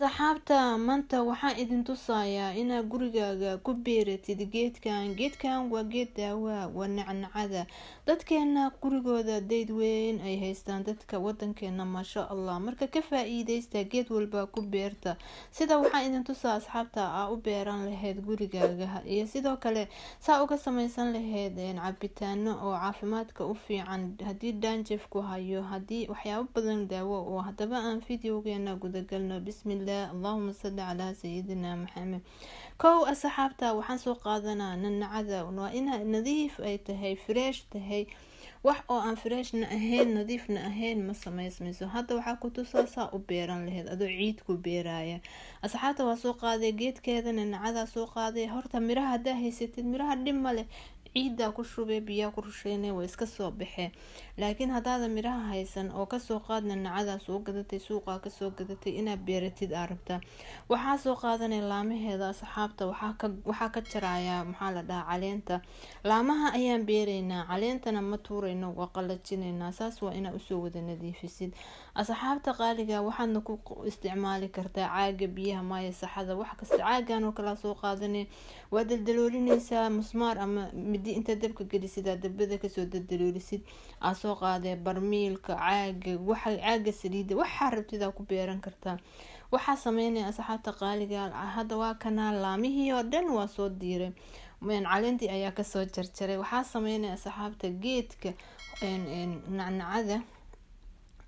Asxaabta maanta waxaan idin tusayaa inaad gurigaaga ku beeratid geedkan geedkan waa geed daawa waa nacnacada dadkeena gurigooda dayd weyn ay haystaan dadka wadankeena maasha allah marka ka faa geed walba ku beerta sida waxaan idin tusaa asxaabta aa u beeran lahayd gurigaaga iyo sidoo kale saa uga samaysan lahayd cabitaano oo caafimaadka u fiican haddii ku hayo haddii waxyaabo badan daawo oo haddaba aan videogeena gudagalno bismillah sacada allahuma salli calaa sayidina maxamed kow asxaabta waxaan soo qaadanaa nanacada waa ina nadiif ay tahay freesh tahay wax oo aan freshna ahayn nadiifna ahayn ma samaysmayso hadda waxaa kutusaasaa u beeran laheyd adoo ciid ku beeraaya asxaabta waa soo qaaday geedkeeda nacadaa soo qaaday horta miraha haddaa haysatid miraha dhib leh ciiddaa ku shubee biyaa ku rusheene way iska soo baxeen laakiin haddaada miraha haysan oo kasoo qaadna nacadaa soo gadatay suuqaa kasoo gadatay inaad beeratid aa rabtaa waxaa soo qaadanay laamaheeda asxaabta waxaa ka jarayaa maxaa la dhahaa caleenta laamaha ayaan beeraynaa caleentana ma tuurayno waa qalajinaynaa saas waa inaa usoo wada nadiifisid asxaabta qaaliga waxaadna ku isticmaali kartaa caaga biyaha maaya saxada wax kasta caagan oo kalea soo qaadanay waa daldaloolinaysaa musmaar ama midi intaad dabka gelisid aad dambada kasoo dadaloolisid aad soo qaadee barmiilka caaga waxa caaga saliida waxaa rabtidaa ku beeran kartaa waxaa sameynaya asxaabta qaaliga ah, hadda waa kanaa laamihii oo dhan waa soo diiray caleyntii ayaa kasoo jarjaray waxaa sameynaya asxaabta geedka nacnacada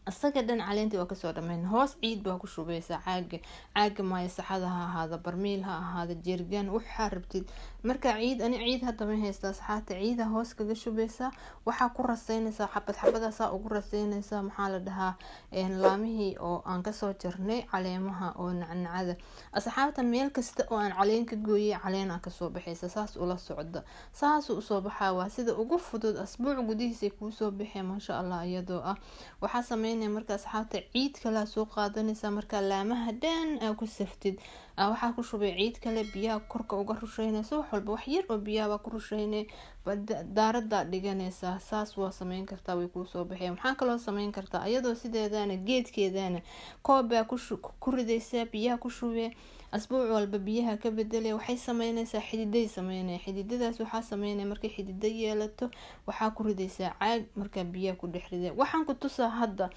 isaga dhan caleenti waa kasoo dhameyn hoos ciid baa ku shubeysaa caaga caaga maayo saxada ha ahaada barmiil ha ahaada jergan waxaa rabtid marka ciid ani ciid hadama haystaa saxaata ciida hoos kaga shubeysaa waxaa ku raseynaysaa xabad xabadaasaa ugu raseynaysaa maxaa la dhahaa laamihii oo aan kasoo jarnay caleemaha oo nacnacada asxaabta meel kasta oo aan caleen ka gooyay caleena kasoo baxaysa saas ula socda saasuu usoo baxaa waa sida ugu fudud asbuuc gudihiisa kuusoo baxee maasha allah iyadoo ah waxaa samey yareynaya marka asxaabta ciid kale soo qaadanaysaa markaa laamaha dhan aa ku saftid ah, waxaa ku shubay ciid kale biyaha korka uga rusheynaysa wax walba wax yar oo biyahabaa ku rusheyne daaradaa dhiganaysaa saas waa sameyn kartaa way kuusoo soo baxeen waxaa kaloo sameyn kartaa iyadoo sideedaana geedkeedaana koobaa ku ridaysaa biyaha ku shubee asbuuc walba biyaha ka bedele waxay sameyneysaa xididay sameynaya xididadaas waxaa sameynaya markay xidida yeelato waxaa ku rideysaa caag markaa biyaha ku dhex rida waxaan ku tusaa hadda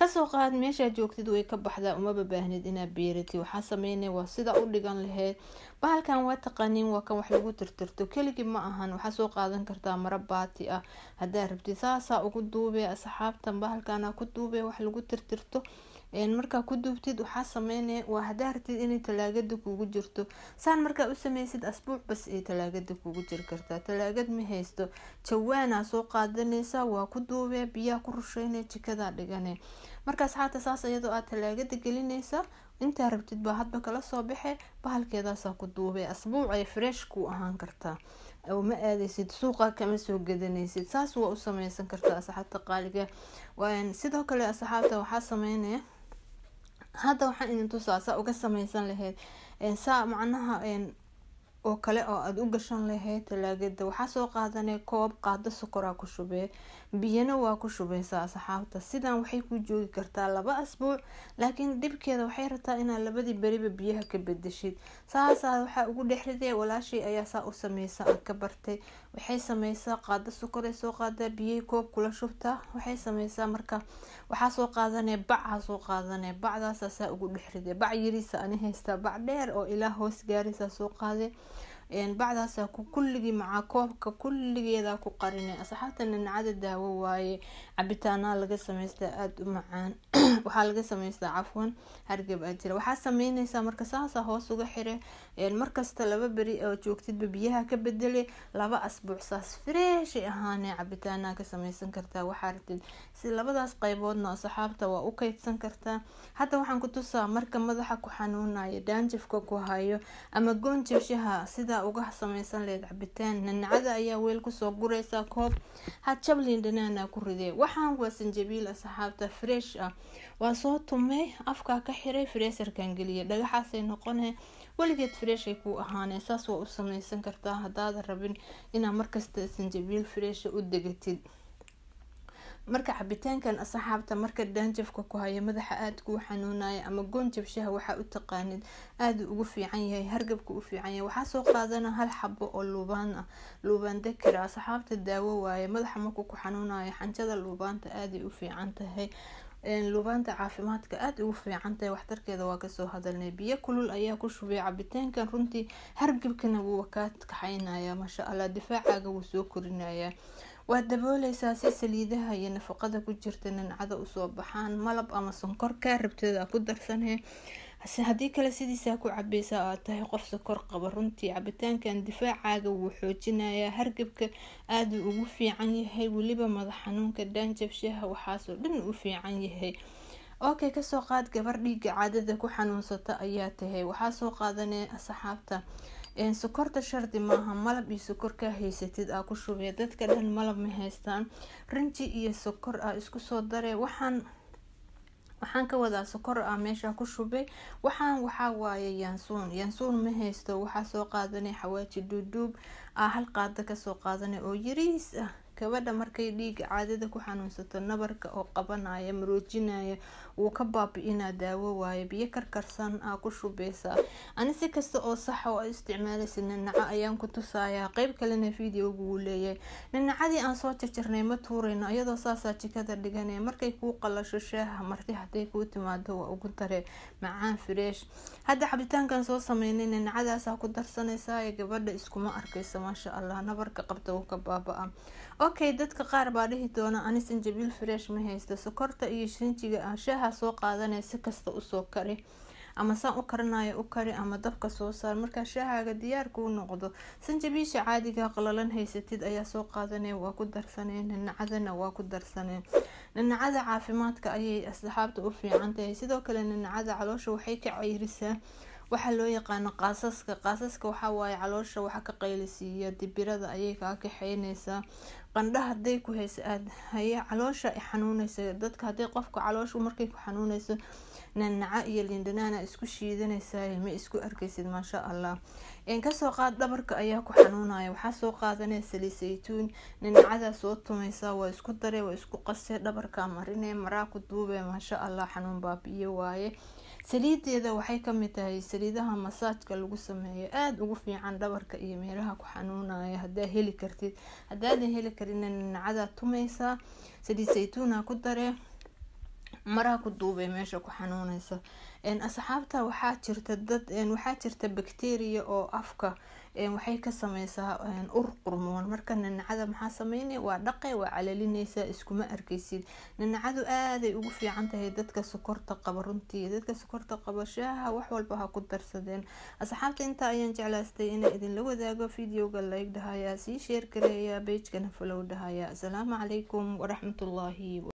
kasoo qaad meeshaa joogtid way ka baxdaa umaba baahnid inaad beerati waxaa sameynaya waa sida u dhigan laheyd bahalkan waa taqaniin waa kan wax lagu tirtirto keligii ma ahan waxaa soo qaadan kartaa mara baati ah hadaa rabtid saasaa ugu duubee asxaabtan bahalkaana ku duubee wax lagu tirtirto markaa ku duubtid waxaa sameynaya waa haddaa rabtid inay talaagada kuugu jirto saan markaa u sameysid asbuuc bas ay talaagada kuugu jiri kartaa talaagad ma haysto jawaanaa soo qaadanaysaa waa ku duubee biyaa ku rusheyne jikadaa dhigane marka asxaabta saas iyadoo aad talaagada gelinaysa intaa rabtid baa hadba kala soo baxe bahalkeedaasaa ku duubee asbuuc ay fresh ku ahaan kartaa ma aadeysid suuqa kama soo gadanaysid saas waa u sameysan kartaa asxaabta qaaliga sidoo kale asxaabta waxaa sameynaya hadda waxaan idin tusaa saa uga sameysan laheyd saa macnaha oo kale oo aada u gashan lahayd talaagada waxaa soo qaadanay koob qaado sokoraa ku shubee biyana waa ku shubeysaa asxaabta sidan waxay ku joogi kartaa laba asbuuc laakiin dhibkeeda waxay rabtaa inaad labadii beriba biyaha ka bedeshid saasaa waxaa ugu dhexridee walaashii ayaa saa u sameysa aad ka bartay waxay sameysaa qaado sokoray soo qaadaa biyay koob kula shubtaa waxay sameysaa marka waxaa soo qaadanay bacaa soo qaadanay bacdaasa saa ugu dhexridee bac yariisa ani haystaa bac dheer oo ilaa hoos gaaraysaa soo qaade bacdaas ah kuligii macaa koobka kulligeeda ku qarinay asxaabta nanacada daawo waaye cabitaana laga sameystaa aada u macaan waxaa laga sameystaa cafwan hargab aa jira waxaa sameyneysaa marka saasa ah hoos uga xire markasta laba beri oo joogtidba biyaha ka bedele laba asbuuc saas fireeshay ahaane cabitaana ka sameysan kartaa waxaa rabtid si labadaas qeyboodna asxaabta waa u keydsan kartaa hadda waxaan ku tusaa marka madaxa ku xanuunaya daanjifka ku hayo ama goonjifshaha sida ayaa uga sameysan leed cabitaan nancada ayaa weel kusoo gureysa koob hadjablin dhanaana ku ridee waxaan waa sanjabiil asxaabta ah, fresh ah waa soo tumay afkaa ka xiray fresarkan geliya dhagaxaasay noqone weligeed freshay ku ahaanee saas waa u sameysan kartaa hadaad rabin inaa markasta sanjabiil fresha u degatid marka cabitaankan asxaabta marka daanjafka ku haya madaxa aada kuu xanuunaya ama goon jabshaha waxaa u taqaanid aaduu ugu fiican yahay hargabka u fiican yahay waxaa soo qaadana hal xabo oo luubaan ah luubaan dakira ah. asxaabta daawo waaye madaxa markuu ku xanuunayo xanjada luubaanta aaday u fiican tahay lubaanta caafimaadka aada ugu fiicantahay waxtarkeeda waa kasoo hadalnay biyo kulul ayaa ku shubay cabitaankan runtii hargabkana wuuwa kaa kaxaynaya maasha allah difaacaaga wuu soo korinaya waad dabooleysaa si saliidaha iyo nafaqada ku jirta nancada usoo baxaan malab ama sonkor kaa rabteeda ku darsanee hase haddii kale sidiisaa ku cabaysa aad tahay qof sokor qaba runtii cabitaankan difaacaaga wuu xoojinayaa hargabka aaduu ugu fiican yahay weliba madax xanuunka dhaanjabshaha waxaasoo dhan u fiican yahay okay kasoo qaad gabar dhiiga caadada ku xanuunsata ayaa tahay waxaa soo qaadanee asxaabta sokorta shardi maaha malab iyo sokor ka haysatid aa ku shubee dadka dhan malab ma haystaan rinji iyo sokor a isku soo daree waxaan waxaan ka wadaa sokor ah meesha ku shubay waxaan waxaa waaye yansuun yansuun ma haysto waxaa soo qaadanay xawaaji duuduub ah hal qaada kasoo qaadanay oo yariis ah gabadha markay dhiiga caadada ku xanuunsato nabarka oo qabanaya maroojinaya wuu ka baabi-inaa daawo waayo biyo karkarsan aa ah, ku shubeysaa ani si kasta oo saxa ah oo isticmaalaysa nanaco ayaan ku tusayaa qeyb kalena videogu wuu leeyahay nanacadii aan soo jarjarnay ma tuurayno iyadoo saasaa jikada dhiganee markay kuu qalasho sheeha marti haday kuu timaado waa ugu dare macaan fireesh hadda cabitaankan soo sameynay nanacadaasaa ku darsanaysaa ee gabadha iskuma arkayso maasha allah nabarka qabta uu ka baaba-a okay dadka qaar baa dhihi doona ani sanjabiil fresh ma haysto sokorta iyo shirinjiga aan shaaha soo qaadanaya si kasta usoo kari ama saan u karanayo u kari ama dabka soo saar markaa shaahaaga diyaar kuu noqdo sanjabiisha caadiga ah qalalan haysatid ayaa soo qaadanaya waa ku darsanee nanacadana waa ku darsaneen nanacada caafimaadka ayay asxaabta u fiican tahay sidoo kale nanacada caloosha waxay ka ceyrisaa waxaa loo yaqaano qaasaska qaasaska waxawaaye caloosha waxa ka qaylisiiya dibirada ayay kaa kaxeyneysaa qandho haday ku hayso aada haye caloosha dadka haday qofka caloosha markay ku xanuuneyso nanaco iyo lindhanaana isku shiidaneysaay ma isku arkeysid maasha allah kasoo qaad dhabarka ayaa ku xanuunaya waxaa soo qaadanaya salisaytuun nanacadaa soo tumaysa waa isku dare waa isku qase dhabarka marine maraa ku duube maasha allah xanuun baabiiye waaye saliideeda waxay kamid tahay saliidaha masaajka lagu sameeyo aada ugu fiican dhabarka iyo meelaha ku xanuunaya hadaa heli kartid hadaadan heli karina ninacadaa tumaysaa saliid saytuuna ku dare maraa ku duubay meesha ku xanuuneysa asxaabta waxaa jirta dad waxaa jirta bacteria oo afka waxay ka sameysaa ur qurmoon marka nanacada maxaa sameynay waa dhaqe waa calalineysaa iskuma arkeysid nanacadu aaday ugu fiican tahay dadka sokorta qaba runtii dadka sokorta qaba shaaha wax walba ha ku darsadeen asxaabta intaa ayaan jeclaystay inay idinla wadaago videoga layg dhahayaa sii sheer gareeyaa beejkana falow dhahayaa asalaamu calaykum waraxmatullaahi